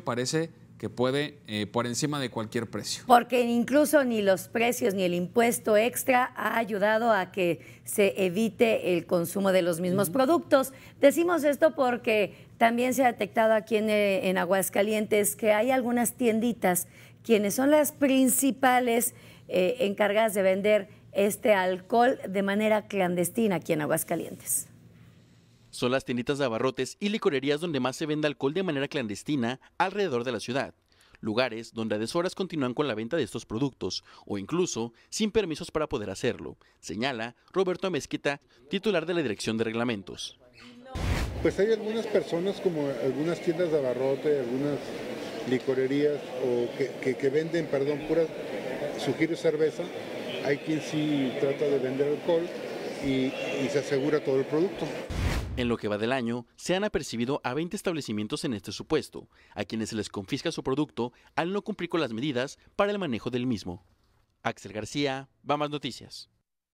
parece que puede eh, por encima de cualquier precio. Porque incluso ni los precios ni el impuesto extra ha ayudado a que se evite el consumo de los mismos productos. Decimos esto porque también se ha detectado aquí en, eh, Aguascalientes que hay algunas tienditas quienes son las principales eh, encargadas de vender este alcohol de manera clandestina aquí en Aguascalientes son las tienditas de abarrotes y licorerías donde más se vende alcohol de manera clandestina alrededor de la ciudad, lugares donde a deshoras continúan con la venta de estos productos o incluso sin permisos para poder hacerlo, señala Roberto Mezquita, titular de la Dirección de Reglamentos. Pues hay algunas personas como algunas tiendas de abarrote, algunas licorerías o que, venden, perdón, puras, y cerveza, hay quien sí trata de vender alcohol y se asegura todo el producto. En lo que va del año, se han apercibido a 20 establecimientos en este supuesto, a quienes se les confisca su producto al no cumplir con las medidas para el manejo del mismo. Axel García, Bamas Noticias.